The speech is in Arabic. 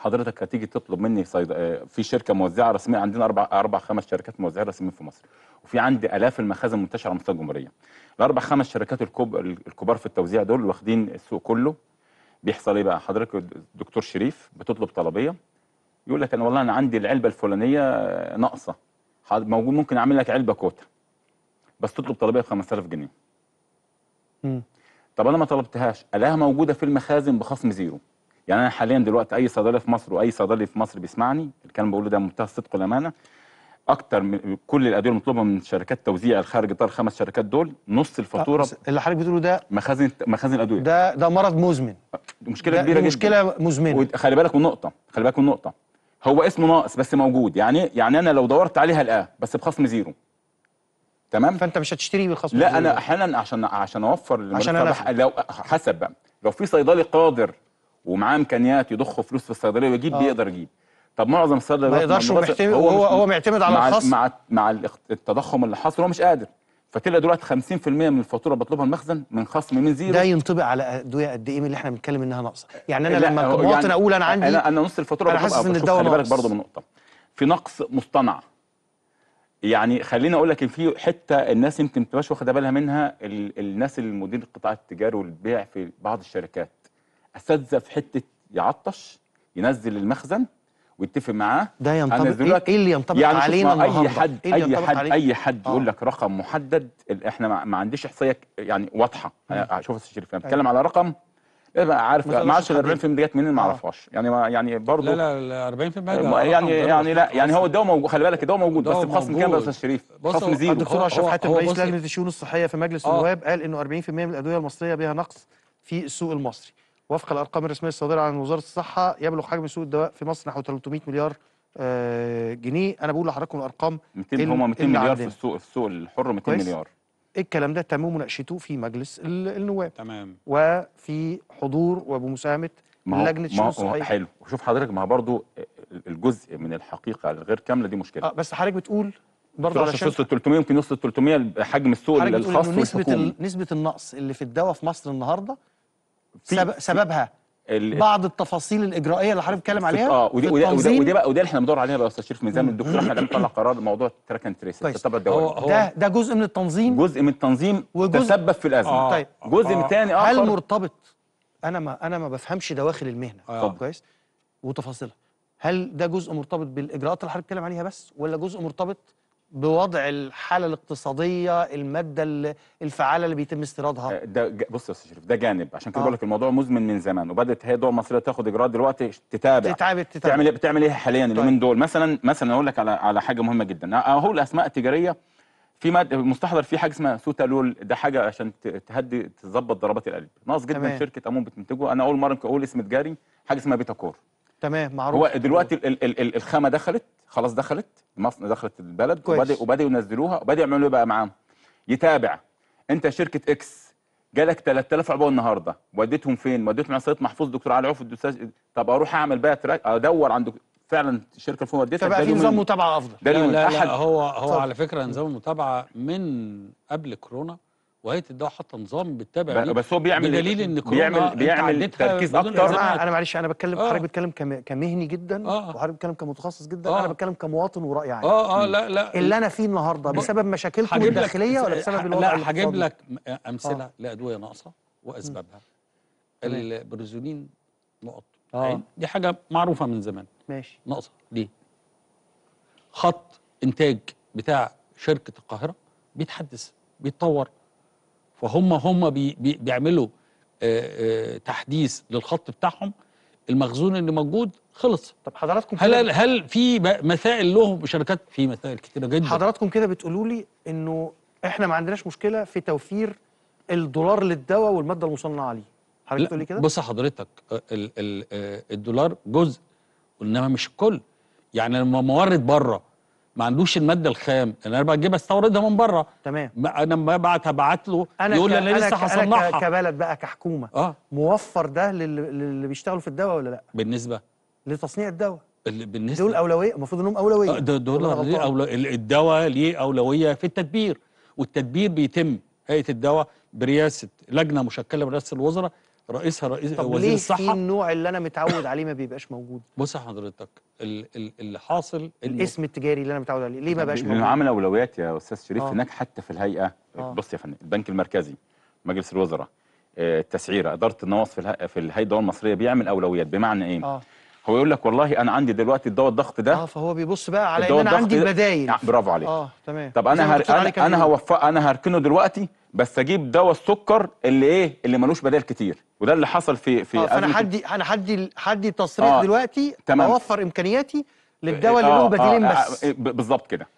حضرتك هتيجي تطلب مني صيد... آه، في شركه موزعه رسميه عندنا اربع اربع خمس شركات موزعه رسميين في مصر وفي عندي الاف المخازن منتشره على مستوى الجمهوريه الاربع خمس شركات الكب... الكبار في التوزيع دول واخدين السوق كله بيحصل ايه بقى حضرتك الدكتور شريف بتطلب طلبيه يقول لك انا والله انا عندي العلبه الفلانيه آه، ناقصه موجود ممكن اعمل لك علبه كوتا بس تطلب طلبيه ب 5000 جنيه م. طب انا ما طلبتهاش الاقيها موجوده في المخازن بخصم زيرو يعني انا حاليا دلوقتي اي صيدلي في مصر واي صيدلي في مصر بيسمعني الكلام بقوله ده منتهى الصدق والامانه اكتر من كل الادويه المطلوبه من شركات توزيع الخارج اطار الخمس شركات دول نص الفاتوره آه، اللي حضرتك بتقوله ده مخازن مخازن الادويه ده ده مرض مزمن مشكله ده كبيره جدا مشكله مزمنه وخلي بالك من نقطه خلي بالك من نقطه هو اسمه ناقص بس موجود يعني إيه؟ يعني انا لو دورت عليها الآن بس بخصم زيرو تمام فانت مش هتشتري بخصم لا زيرو. انا احيانا عشان عشان اوفر عشان لو حسب بقى لو في صيدلي قادر ومعاه امكانيات يضخ فلوس في الصيدليه ويجيب آه. بيقدر يجيب طب معظم الصيدليات ما يقدرش محتمل هو هو, هو معتمد على الخاص الخصم مع مع التضخم اللي حاصل هو مش قادر فتلقى دلوقتي 50% من الفاتوره بطلبها المخزن من خصم من زيرو ده ينطبق على ادويه قد ايه من اللي احنا بنتكلم انها ناقصه يعني انا لما كمواطن يعني اقول انا عندي انا انا نص الفاتوره انا حاسس ان خلي بالك برضه من نقطه في نقص مصطنع يعني خليني اقول لك ان في حته الناس يمكن ما تبقاش واخده بالها منها الناس المدير القطاع التجاري والبيع في بعض الشركات اساتذه في حته يعطش ينزل المخزن ويتفق معاه ده ينطبق إيه-, ايه, اللي ينطبق يعني علينا النهارده إيه اي حد اي حد اي حد يقول آه. لك رقم محدد احنا ما, ما عنديش احصائيه يعني واضحه آه، شوف استاذ شريف انا أيوة. بتكلم على رقم إيه عارف ما اعرفش ال 40% ديت منين ما آه. اعرفهاش يعني ما يعني برضه لا لا ال 40% يعني يعني لا يعني هو ده موجود خلي بالك ده موجود بس بخصم كام يا استاذ شريف؟ بخصم زيرو الدكتور اشرف حاتم رئيس لجنه الشؤون الصحيه في مجلس النواب قال انه 40% من الادويه المصريه بها نقص في السوق المصري وفق الارقام الرسميه الصادره عن وزاره الصحه يبلغ حجم سوق الدواء في مصر نحو 300 مليار آه، جنيه انا بقول لحضراتكم الارقام 200 هم 200 مليار في السوق في السوق الحر 200 مليار الكلام ده تم مناقشته في مجلس النواب تمام وفي حضور وبمساهمه لجنه شؤون الصحيه حلو وشوف حضرتك ما برضو الجزء من الحقيقه الغير كامله دي مشكله آه بس حضرتك بتقول برضه علشان وصل 300 يمكن يوصل 300 حجم السوق الخاص نسبه والحكومي. نسبه النقص اللي في الدواء في مصر النهارده في سببها ال... بعض التفاصيل الاجرائيه اللي حضرتك بتتكلم عليها اه ودي وده ودي ودي بقى ودي اللي احنا بندور عليها بقى يا استاذ شريف من زمان الدكتور احمد طلع قرار موضوع التراك اند تريس الطب ده ده جزء من التنظيم جزء من التنظيم وجزء تسبب في الازمه آه طيب جزء آه تاني اخر هل مرتبط انا ما انا ما بفهمش دواخل المهنه آه كويس وتفاصيلها هل ده جزء مرتبط بالاجراءات اللي حضرتك بتتكلم عليها بس ولا جزء مرتبط بوضع الحاله الاقتصاديه الماده الفعاله اللي بيتم استيرادها آه، ده بص يا استاذ شريف ده جانب عشان كده آه. بقول لك الموضوع مزمن من زمان وبدات هي الدول المصريه تاخد اجراءات دلوقتي تتابع تتابع تتابع بتعمل إيه، بتعمل ايه حاليا طيب. اليومين دول مثلا مثلا اقول لك على على حاجه مهمه جدا اهو الاسماء التجاريه في ماده مستحضر في حاجه اسمها سوتالول ده حاجه عشان تهدي تظبط ضربات القلب ناقص جدا تمام. شركه امون بتنتجه انا اول مره اقول اسم تجاري حاجه اسمها بيتاكور تمام معروف هو دلوقتي الخامه دخلت خلاص دخلت مصر دخلت البلد وبدأ وبداوا ينزلوها وبداوا يعملوا ايه بقى معاهم يتابع انت شركه اكس جالك 3000 عبوه النهارده وديتهم فين وديتهم عند سيد محفوظ دكتور علي عوف الدستاج إيه؟ طب اروح اعمل بقى تراك ادور عند فعلا الشركه فين وديتها فبقى في نظام متابعه افضل ده لا, لا, لا, لا هو هو طب. على فكره نظام المتابعه من قبل كورونا وهيئه الدواء حاطه نظام بتتابع بس هو بيعمل دليل ان كورونا بيعمل بيعمل تركيز اكتر انا, معلش انا بتكلم آه حضرتك بتكلم كمهني جدا آه وحضرتك بتكلم كمتخصص جدا آه انا بتكلم كمواطن وراي عام اه اه لا لا اللي انا فيه النهارده بسبب مشاكلكم الداخليه ولا بسبب الوضع لا هجيب لك آه. امثله آه لادويه ناقصه واسبابها البريزولين نقط آه دي حاجه معروفه من زمان ماشي ناقصه ليه؟ خط انتاج بتاع شركه القاهره بيتحدث بيتطور فهم هم بي بي بيعملوا آآ آه، آآ آه، تحديث للخط بتاعهم المخزون اللي موجود خلص طب حضراتكم هل هل في مسائل لهم شركات في مسائل كتيره جدا حضراتكم كده بتقولوا لي انه احنا ما عندناش مشكله في توفير الدولار للدواء والماده المصنعه عليه حضرتك بتقول لي كده بص حضرتك آه، الدولار جزء انما مش الكل يعني لما مورد بره ما عندوش الماده الخام اللي يعني انا بجيبها استوردها من بره تمام انا لما بعت له أنا يقول انا لسه هصنعها انا كبلد بقى كحكومه اه موفر ده للي بيشتغلوا في الدواء ولا لا بالنسبه لتصنيع الدواء بالنسبه دول اولويه المفروض انهم اولويه آه، دول, دول دول أولو... الدواء ليه اولويه في التدبير والتدبير بيتم هيئه الدواء برئاسه لجنه مشكله برئاسه الوزراء رئيسها رئيس طب وزير ليه الصحه ليه النوع اللي انا متعود عليه ما بيبقاش موجود بص يا حضرتك اللي حاصل الاسم التجاري اللي انا متعود عليه ليه ما بقاش موجود عامل اولويات يا استاذ شريف آه. هناك حتى في الهيئه آه. بص يا فندم البنك المركزي مجلس الوزراء آه، التسعيره اداره النواص في الهيئه في الهيئه الدول المصريه بيعمل اولويات بمعنى ايه آه. هو يقول لك والله انا عندي دلوقتي الدواء الضغط ده اه فهو بيبص بقى على ان انا عندي بدايل آه، برافو عليك اه تمام طب انا هر... انا هوفق انا هركنه دلوقتي بس اجيب دواء السكر اللي ايه اللي ملوش بدائل كتير وده اللي حصل في في آه فانا حدي انا هدي حدي تصريح آه دلوقتي تمام اوفر امكانياتي للدواء إيه، اللي له آه، آه، بديلين آه، بس إيه، بالظبط كده